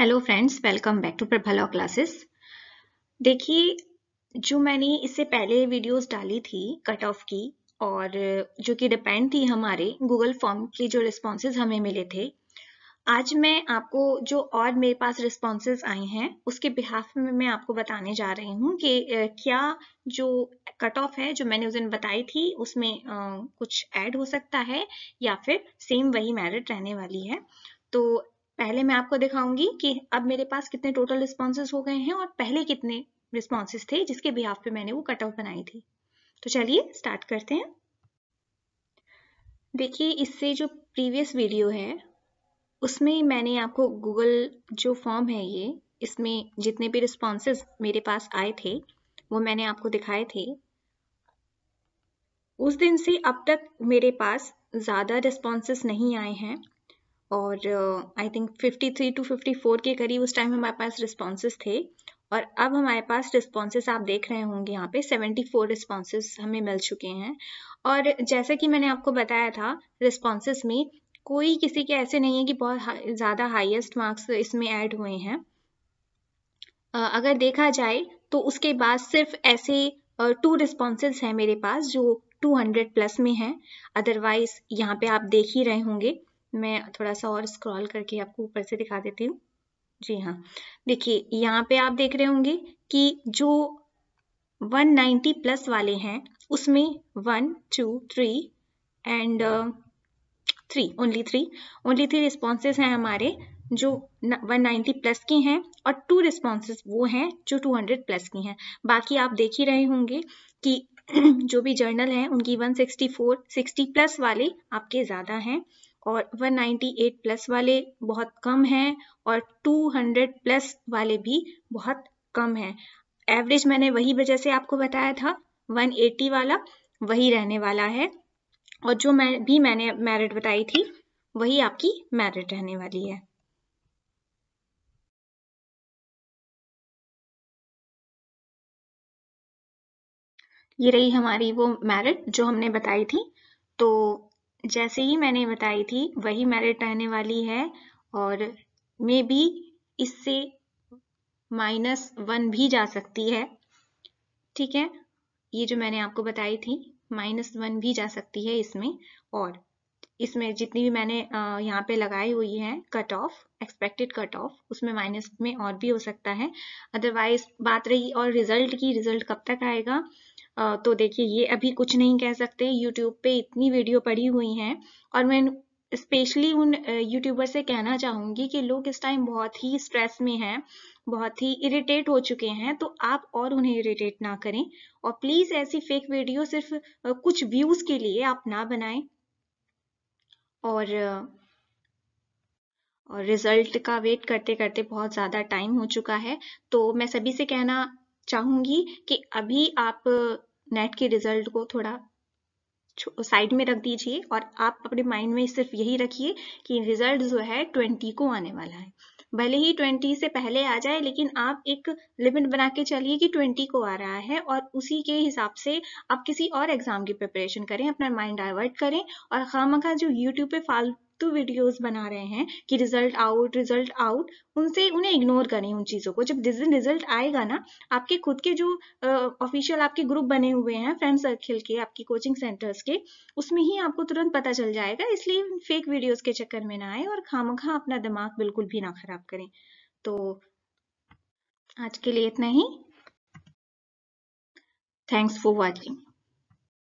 hello friends welcome back to Prabha classes देखिए जो मैंने इससे पहले वीडियोस डाली थी कट ऑफ की और जो कि डिपेंड थी हमारे गूगल फॉर्म के जो रिस्पॉन्सेज हमें मिले थे आज मैं आपको जो और मेरे पास रिस्पॉन्सेज आए हैं उसके बिहाफ में मैं आपको बताने जा रही हूँ कि क्या जो कट ऑफ है जो मैंने उस दिन बताई थी उसमें कुछ ऐड हो सकता है या फिर सेम वही मेरिट रहने वाली है तो पहले मैं आपको दिखाऊंगी कि अब मेरे पास कितने टोटल रिस्पॉन्सेज हो गए हैं और पहले कितने रिस्पॉन्सेज थे जिसके बिहाफ पे मैंने वो कट ऑफ बनाई थी तो चलिए स्टार्ट करते हैं देखिए इससे जो प्रीवियस वीडियो है उसमें मैंने आपको गूगल जो फॉर्म है ये इसमें जितने भी रिस्पॉन्सेज मेरे पास आए थे वो मैंने आपको दिखाए थे उस दिन से अब तक मेरे पास ज़्यादा रिस्पॉन्सेज नहीं आए हैं और आई थिंक 53 टू 54 के करीब उस टाइम हमारे पास रिस्पॉन्स थे और अब हमारे पास रिस्पॉन्सेज आप देख रहे होंगे यहाँ पे 74 रिस्पॉन्सेज हमें मिल चुके हैं और जैसा कि मैंने आपको बताया था रिस्पॉन्सेज में कोई किसी के ऐसे नहीं है कि बहुत हा, ज़्यादा हाईएस्ट मार्क्स इसमें ऐड हुए हैं अगर देखा जाए तो उसके बाद सिर्फ ऐसे टू रिस्पॉन्सेज हैं मेरे पास जो 200 प्लस में हैं अदरवाइज यहाँ पे आप देख ही रहे होंगे मैं थोड़ा सा और स्क्रॉल करके आपको ऊपर से दिखा देती हूँ जी हाँ देखिए यहाँ पे आप देख रहे होंगे कि जो 190 प्लस वाले हैं उसमें one two three and three only three only three responses हैं हमारे जो 190 प्लस की हैं और टू रिस्पॉन्सेज वो हैं जो 200 प्लस की हैं बाकी आप देख ही रहे होंगे कि जो भी जर्नल हैं उनकी 164 60 प्लस वाले आपके ज़्यादा हैं और 198 प्लस वाले बहुत कम हैं और 200 प्लस वाले भी बहुत कम हैं एवरेज मैंने वही वजह से आपको बताया था 180 वाला वही रहने वाला है और जो मैं भी मैंने मेरिट बताई थी वही आपकी मेरिट रहने वाली है ये रही हमारी वो मेरिट जो हमने बताई थी तो जैसे ही मैंने बताई थी वही मेरिट रहने वाली है और मे बी इससे माइनस वन भी जा सकती है ठीक है ये जो मैंने आपको बताई थी माइनस वन भी जा सकती है इसमें और इसमें जितनी भी मैंने यहाँ पे लगाई हुई है cut off expected cut off उसमें माइनस में और भी हो सकता है अदरवाइज बात रही और रिजल्ट की रिजल्ट कब तक आएगा तो देखिए ये अभी कुछ नहीं कह सकते यूट्यूब पे इतनी वीडियो पड़ी हुई हैं और मैं स्पेशली उन यूट्यूबर से कहना चाहूंगी कि लोग इस टाइम बहुत ही स्ट्रेस में हैं बहुत ही इरिटेट हो चुके हैं तो आप और उन्हें इरिटेट ना करें और प्लीज़ ऐसी फेक वीडियो सिर्फ कुछ व्यूज़ के लिए आप ना बनाएं और और रिजल्ट का वेट करते करते बहुत ज़्यादा टाइम हो चुका है तो मैं सभी से कहना चाहूंगी कि अभी आप नेट के रिजल्ट को थोड़ा साइड में रख दीजिए और आप अपने माइंड में सिर्फ यही रखिए कि रिजल्ट जो है ट्वेंटी को आने वाला है भले ही ट्वेंटी से पहले आ जाए लेकिन आप एक लिमिट बना के चलिए कि ट्वेंटी को आ रहा है और उसी के हिसाब से आप किसी और एग्जाम की प्रिपरेशन करें अपना माइंड डाइवर्ट करें और खाम जो यूट्यूब पे फाल फालतू तो वीडियोस बना रहे हैं कि रिजल्ट आउट रिजल्ट आउट उनसे उन्हें इग्नोर करें उन चीज़ों को जब दिन रिजल्ट आएगा ना आपके खुद के जो ऑफिशियल आपके ग्रुप बने हुए हैं फ्रेंड सर्किल के आपकी कोचिंग सेंटर्स के उसमें ही आपको तुरंत पता चल जाएगा इसलिए फेक वीडियोज़ के चक्कर में ना आए और खामखा अपना दिमाग बिल्कुल भी ना खराब करें तो आज के लिए इतना ही थैंक्स फॉर वॉचिंग